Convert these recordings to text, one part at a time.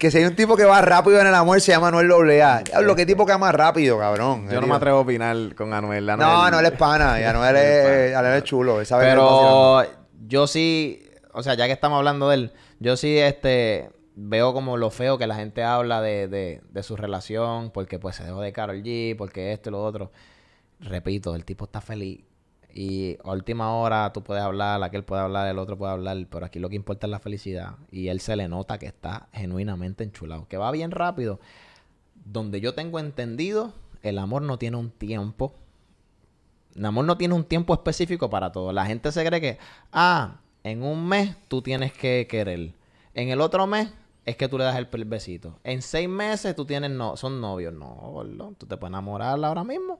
que si hay un tipo que va rápido en el amor, se llama Anuel Doblea. Este. Lo que tipo que va más rápido, cabrón. Yo no me atrevo a opinar con Anuel. No, Anuel es pana. Y Anuel es, Anuel es chulo. Pero yo sí, o sea, ya que estamos hablando de él, yo sí, este veo como lo feo que la gente habla de, su relación, porque pues se dejó de Carol G, porque esto y lo otro. Repito, el tipo está feliz y a última hora tú puedes hablar, aquel puede hablar, el otro puede hablar, pero aquí lo que importa es la felicidad. Y él se le nota que está genuinamente enchulado, que va bien rápido. Donde yo tengo entendido, el amor no tiene un tiempo. El amor no tiene un tiempo específico para todo. La gente se cree que, ah, en un mes tú tienes que querer. En el otro mes es que tú le das el besito. En seis meses tú tienes, no, son novios. No, boludo, tú te puedes enamorar ahora mismo.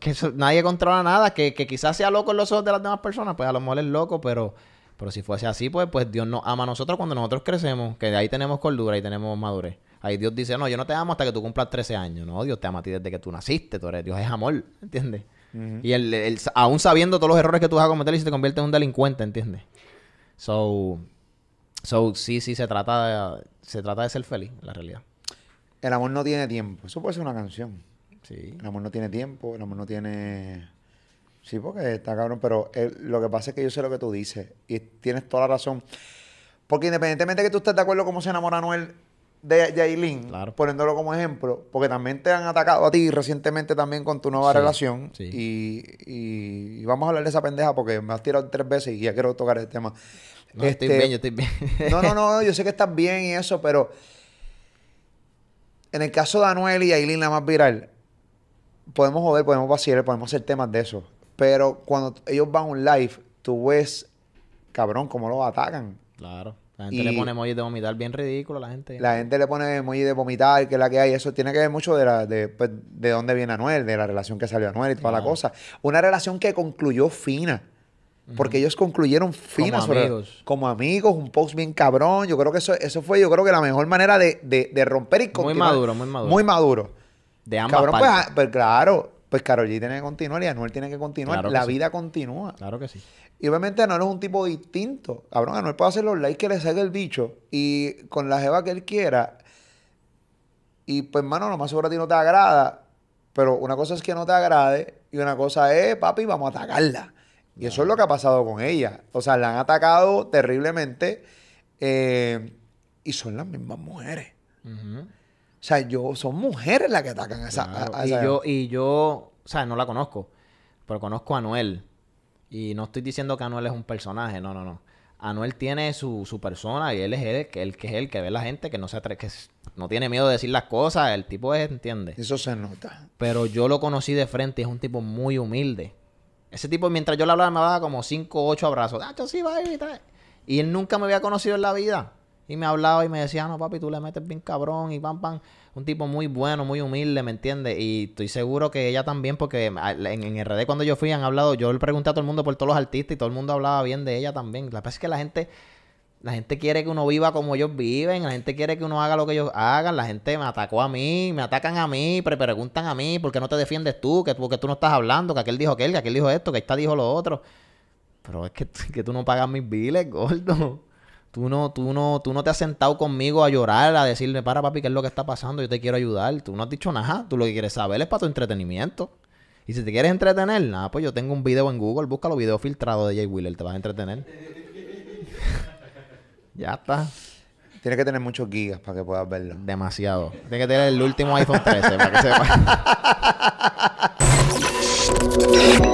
Que nadie controla nada, que, quizás sea loco en los ojos de las demás personas, pues a lo mejor es loco, pero, pero si fuese así, pues, pues Dios nos ama a nosotros cuando nosotros crecemos, que de ahí tenemos cordura y tenemos madurez. Ahí Dios dice, no, yo no te amo hasta que tú cumplas 13 años, no, Dios te ama a ti desde que tú naciste, tú eres, Dios es amor, ¿entiendes? Y el, el, aún sabiendo todos los errores que tú vas a cometer, y se te convierte en un delincuente, ¿entiendes? So, so sí, sí, se trata, se trata de ser feliz, en la realidad. El amor no tiene tiempo, eso puede ser una canción. El amor no tiene tiempo, el amor no tiene... Sí, porque está cabrón, pero eh, lo que pasa es que yo sé lo que tú dices y tienes toda la razón. Porque independientemente que tú estés de acuerdo cómo se enamora Noel de Aileen poniéndolo como ejemplo, porque también te han atacado a ti recientemente también con tu nueva relación. Y, vamos a hablar de esa pendeja porque me has tirado tres veces y ya quiero tocar el tema. No, estoy este, bien, yo estoy bien. no, no, no, yo sé que estás bien y eso, pero en el caso de Anuel y Aileen la más viral, podemos joder, podemos vaciar, podemos hacer temas de eso. Pero cuando ellos van a un live, tú ves, cabrón, cómo los atacan. Claro. La gente le pone emoji de vomitar, bien ridículo la gente. La gente le pone emoji de vomitar, que es la que hay. Eso tiene que ver mucho de pues, de, dónde viene Anuel, de la relación que salió Anuel y toda la cosa. Una relación que concluyó fina. Porque ellos concluyeron fina. como amigos. como amigos, un post bien cabrón. Yo creo que eso, eso fue, yo creo que la mejor manera de, de, romper y continuar. Muy maduro, muy maduro. Muy maduro. De ambas Pues, pues, claro, pues Carolí tiene que continuar y Anuel tiene que continuar. la vida continúa. Claro que sí. Y obviamente Anuel es un tipo distinto. Cabrón, Anuel puede hacer los likes que le salga el bicho y con la jeva que él quiera. Y pues, hermano, lo más seguro a ti no te agrada. Pero una cosa es que no te agrade y una cosa es, papi, vamos a atacarla. Y eso es lo que ha pasado con ella. O sea, la han atacado terriblemente eh, y son las mismas mujeres. Ajá. O sea, yo, son mujeres las que atacan a esa. y, yo, y yo, o sea, no la conozco, pero conozco a Anuel. Y no estoy diciendo que Anuel es un personaje, no, no, no. Anuel tiene su, persona y él es el, que es el que ve la gente, que no se atreve, que no tiene miedo de decir las cosas, el tipo es, ¿entiende? Eso se nota. Pero yo lo conocí de frente y es un tipo muy humilde. Ese tipo, mientras yo le hablaba, me daba como 5 o 8 abrazos. Ah, y él nunca me había conocido en la vida. Y me hablaba y me decía, ah, no, papi, tú le metes bien cabrón y pam, pam. Un tipo muy bueno, muy humilde, ¿me entiendes? Y estoy seguro que ella también, porque ah, en, en RD cuando yo fui han hablado, yo le pregunté a todo el mundo por todos los artistas y todo el mundo hablaba bien de ella también. La verdad es que la gente... La gente quiere que uno viva como ellos viven, la gente quiere que uno haga lo que ellos hagan, la gente me atacó a mí, me atacan a mí, pre preguntan a mí, ¿por qué no te defiendes tú? Que porque tú no estás hablando, que aquel dijo aquel, que aquel dijo esto, que esta dijo lo otro. Pero es que, que tú no pagas mis biles, gordo. Tú no, tú, no, te has sentado conmigo a llorar, a decirle, para papi, ¿qué es lo que está pasando? Yo te quiero ayudar. Tú no has dicho nada. Tú lo que quieres saber es para tu entretenimiento. Y si te quieres entretener, nada, pues yo tengo un video en Google. Busca los videos filtrados de Jay Wheeler. Te vas a entretener. ya está. Tienes que tener muchos gigas para que puedas verlo. Demasiado. Tienes que tener el último iPhone 13 para que sepas.